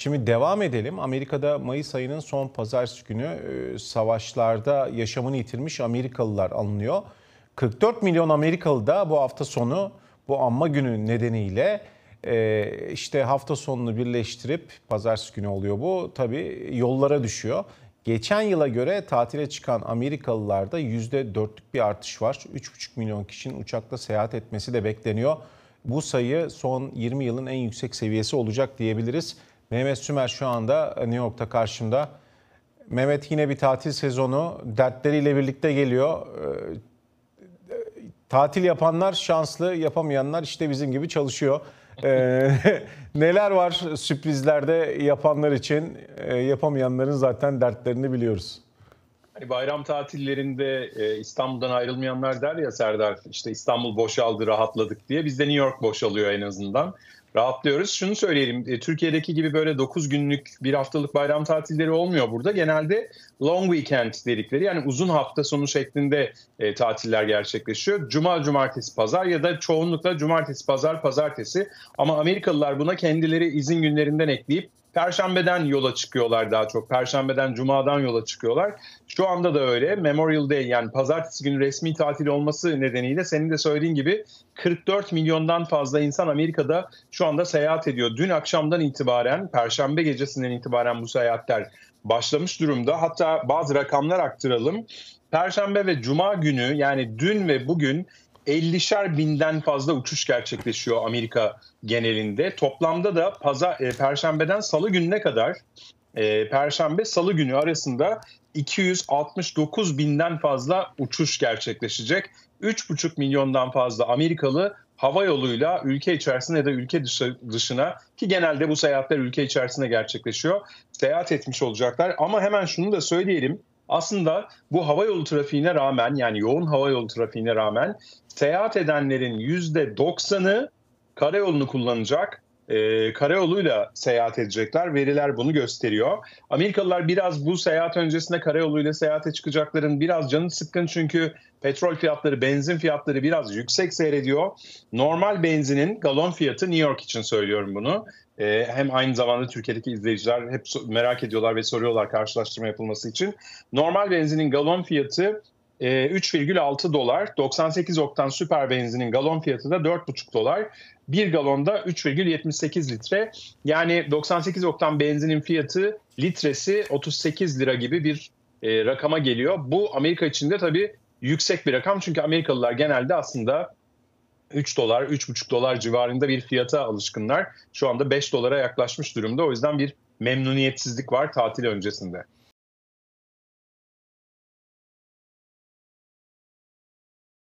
Şimdi devam edelim. Amerika'da Mayıs ayının son pazartesi günü e, savaşlarda yaşamını yitirmiş Amerikalılar alınıyor. 44 milyon Amerikalı da bu hafta sonu bu anma günü nedeniyle e, işte hafta sonunu birleştirip pazartesi günü oluyor bu tabii yollara düşüyor. Geçen yıla göre tatile çıkan Amerikalılarda %4'lük bir artış var. 3,5 milyon kişinin uçakla seyahat etmesi de bekleniyor. Bu sayı son 20 yılın en yüksek seviyesi olacak diyebiliriz. Mehmet Sümer şu anda New York'ta karşımda. Mehmet yine bir tatil sezonu dertleriyle birlikte geliyor. Ee, tatil yapanlar şanslı, yapamayanlar işte bizim gibi çalışıyor. Ee, neler var sürprizlerde yapanlar için? Ee, yapamayanların zaten dertlerini biliyoruz. Hani bayram tatillerinde e, İstanbul'dan ayrılmayanlar der ya Serdar işte İstanbul boşaldı rahatladık diye. Bizde New York boşalıyor en azından rahatlıyoruz. Şunu söyleyelim, e, Türkiye'deki gibi böyle 9 günlük bir haftalık bayram tatilleri olmuyor burada. Genelde long weekend dedikleri yani uzun hafta sonu şeklinde e, tatiller gerçekleşiyor. Cuma, cumartesi, pazar ya da çoğunlukla cumartesi, pazar, pazartesi. Ama Amerikalılar buna kendileri izin günlerinden ekleyip Perşembeden yola çıkıyorlar daha çok. Perşembeden, cumadan yola çıkıyorlar. Şu anda da öyle. Memorial Day yani pazartesi günü resmi tatil olması nedeniyle senin de söylediğin gibi 44 milyondan fazla insan Amerika'da şu anda seyahat ediyor. Dün akşamdan itibaren, perşembe gecesinden itibaren bu seyahatler başlamış durumda. Hatta bazı rakamlar aktıralım. Perşembe ve Cuma günü yani dün ve bugün 50'şer binden fazla uçuş gerçekleşiyor Amerika genelinde. Toplamda da pazar, e, perşembeden salı gününe kadar e, perşembe salı günü arasında 269 binden fazla uçuş gerçekleşecek. 3,5 milyondan fazla Amerikalı hava yoluyla ülke içerisine ya da ülke dışına ki genelde bu seyahatler ülke içerisinde gerçekleşiyor. Seyahat etmiş olacaklar ama hemen şunu da söyleyelim aslında bu hava havayolu trafiğine rağmen yani yoğun hava havayolu trafiğine rağmen seyahat edenlerin %90'ı karayolunu kullanacak e, karayoluyla seyahat edecekler. Veriler bunu gösteriyor. Amerikalılar biraz bu seyahat öncesinde karayoluyla seyahate çıkacakların biraz canı sıkkın çünkü petrol fiyatları, benzin fiyatları biraz yüksek seyrediyor. Normal benzinin galon fiyatı New York için söylüyorum bunu. E, hem aynı zamanda Türkiye'deki izleyiciler hep merak ediyorlar ve soruyorlar karşılaştırma yapılması için. Normal benzinin galon fiyatı 3,6 ee, dolar. 98 oktan süper benzinin galon fiyatı da 4,5 dolar. 1 galonda 3,78 litre. Yani 98 oktan benzinin fiyatı litresi 38 lira gibi bir e, rakama geliyor. Bu Amerika için de tabii yüksek bir rakam. Çünkü Amerikalılar genelde aslında 3 dolar, 3,5 dolar civarında bir fiyata alışkınlar. Şu anda 5 dolara yaklaşmış durumda. O yüzden bir memnuniyetsizlik var tatil öncesinde.